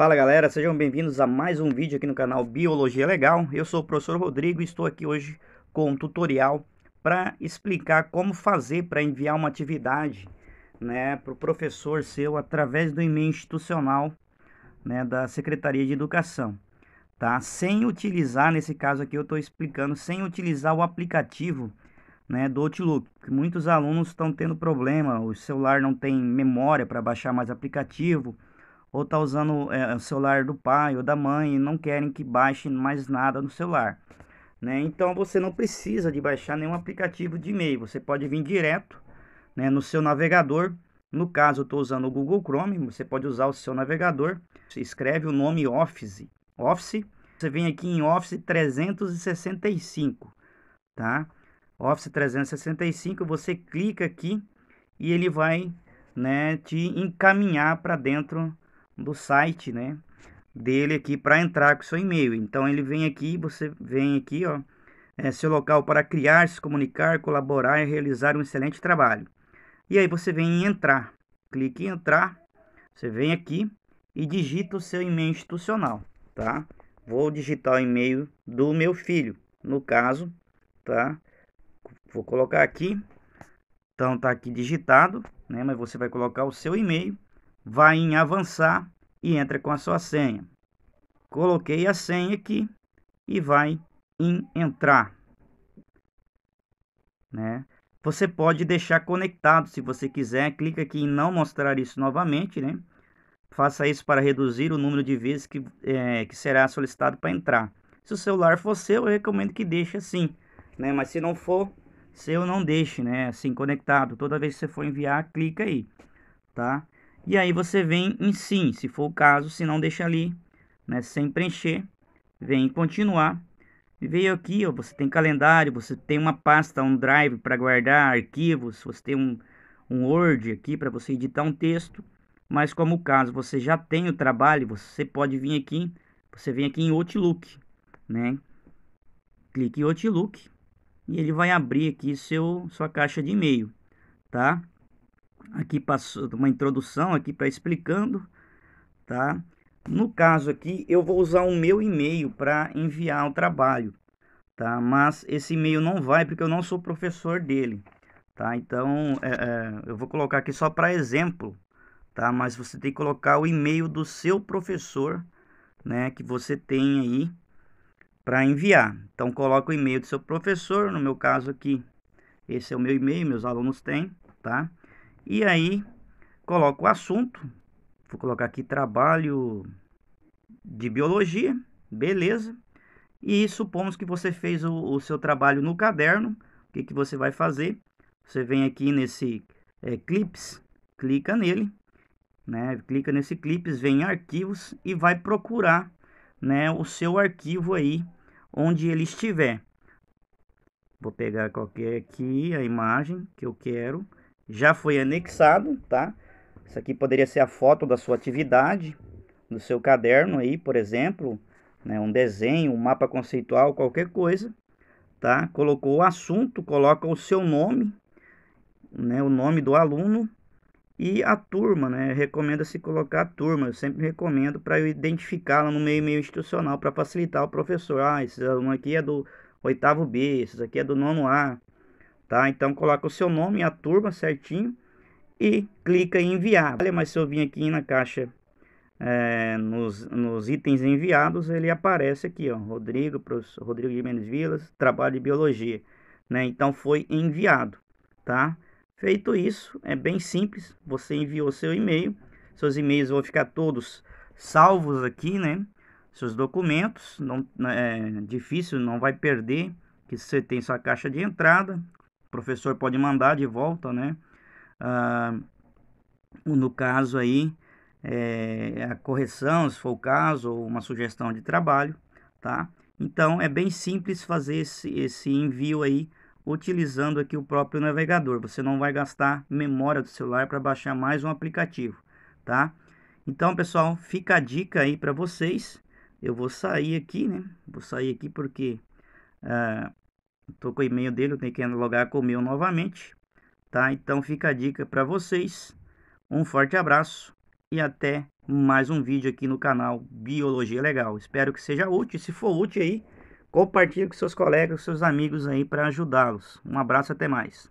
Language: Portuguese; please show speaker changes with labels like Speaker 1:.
Speaker 1: Fala galera, sejam bem-vindos a mais um vídeo aqui no canal Biologia Legal. Eu sou o professor Rodrigo e estou aqui hoje com um tutorial para explicar como fazer para enviar uma atividade né, para o professor seu através do e-mail institucional né, da Secretaria de Educação. Tá? Sem utilizar, nesse caso aqui eu estou explicando, sem utilizar o aplicativo né, do Outlook. Muitos alunos estão tendo problema, o celular não tem memória para baixar mais aplicativo, ou tá usando é, o celular do pai ou da mãe e não querem que baixe mais nada no celular. Né? Então você não precisa de baixar nenhum aplicativo de e-mail, você pode vir direto né, no seu navegador. No caso, eu estou usando o Google Chrome, você pode usar o seu navegador, você escreve o nome Office, Office, você vem aqui em Office 365, tá? Office 365, você clica aqui e ele vai né, te encaminhar para dentro do site, né, dele aqui para entrar com seu e-mail. Então ele vem aqui, você vem aqui, ó, é seu local para criar, se comunicar, colaborar e realizar um excelente trabalho. E aí você vem em entrar, clique em entrar, você vem aqui e digita o seu e-mail institucional, tá? Vou digitar o e-mail do meu filho, no caso, tá? Vou colocar aqui, então tá aqui digitado, né? Mas você vai colocar o seu e-mail, vai em avançar e entra com a sua senha. Coloquei a senha aqui e vai em entrar. Né? Você pode deixar conectado se você quiser. Clica aqui em não mostrar isso novamente. Né? Faça isso para reduzir o número de vezes que, é, que será solicitado para entrar. Se o celular for seu, eu recomendo que deixe assim. Né? Mas se não for seu, não deixe né? assim conectado. Toda vez que você for enviar, clica aí. Tá? E aí você vem em sim, se for o caso, se não deixa ali, né, sem preencher, vem em continuar. E veio aqui, ó, você tem calendário, você tem uma pasta, um drive para guardar arquivos, você tem um, um Word aqui para você editar um texto. Mas como o caso você já tem o trabalho, você pode vir aqui, você vem aqui em Outlook, né? Clique em Outlook e ele vai abrir aqui seu sua caixa de e-mail, tá? aqui passou uma introdução aqui para explicando, tá? No caso aqui, eu vou usar o meu e-mail para enviar o trabalho, tá? Mas esse e-mail não vai porque eu não sou professor dele, tá? Então, é, é, eu vou colocar aqui só para exemplo, tá? Mas você tem que colocar o e-mail do seu professor, né? Que você tem aí para enviar. Então, coloca o e-mail do seu professor, no meu caso aqui, esse é o meu e-mail, meus alunos têm, tá? E aí, coloco o assunto. Vou colocar aqui trabalho de biologia, beleza. E supomos que você fez o, o seu trabalho no caderno. O que, que você vai fazer? Você vem aqui nesse é, clips, clica nele, né? Clica nesse clips, vem em arquivos e vai procurar, né, o seu arquivo aí onde ele estiver. Vou pegar qualquer aqui a imagem que eu quero já foi anexado, tá? Isso aqui poderia ser a foto da sua atividade, do seu caderno aí, por exemplo, né, um desenho, um mapa conceitual, qualquer coisa, tá? Colocou o assunto, coloca o seu nome, né, o nome do aluno e a turma, né? Recomenda-se colocar a turma, eu sempre recomendo para eu identificá-la no meio meio institucional para facilitar o professor. Ah, esse aluno aqui é do oitavo B, esse aqui é do nono A, tá? Então coloca o seu nome e a turma certinho e clica em enviar. Olha, mas se eu vim aqui na caixa é, nos, nos itens enviados, ele aparece aqui, ó, Rodrigo, professor Rodrigo Jimenez Vilas, trabalho de biologia, né? Então foi enviado, tá? Feito isso, é bem simples, você enviou seu e-mail, seus e-mails vão ficar todos salvos aqui, né? Seus documentos, não né, é difícil, não vai perder que você tem sua caixa de entrada, o professor pode mandar de volta, né? Ah, no caso aí, é, a correção, se for o caso, ou uma sugestão de trabalho, tá? Então, é bem simples fazer esse, esse envio aí, utilizando aqui o próprio navegador. Você não vai gastar memória do celular para baixar mais um aplicativo, tá? Então, pessoal, fica a dica aí para vocês. Eu vou sair aqui, né? Vou sair aqui porque uh, Estou com o e-mail dele, eu tenho que logar com o meu novamente. Tá? Então fica a dica para vocês. Um forte abraço e até mais um vídeo aqui no canal Biologia Legal. Espero que seja útil. Se for útil aí, compartilhe com seus colegas, seus amigos aí para ajudá-los. Um abraço, até mais.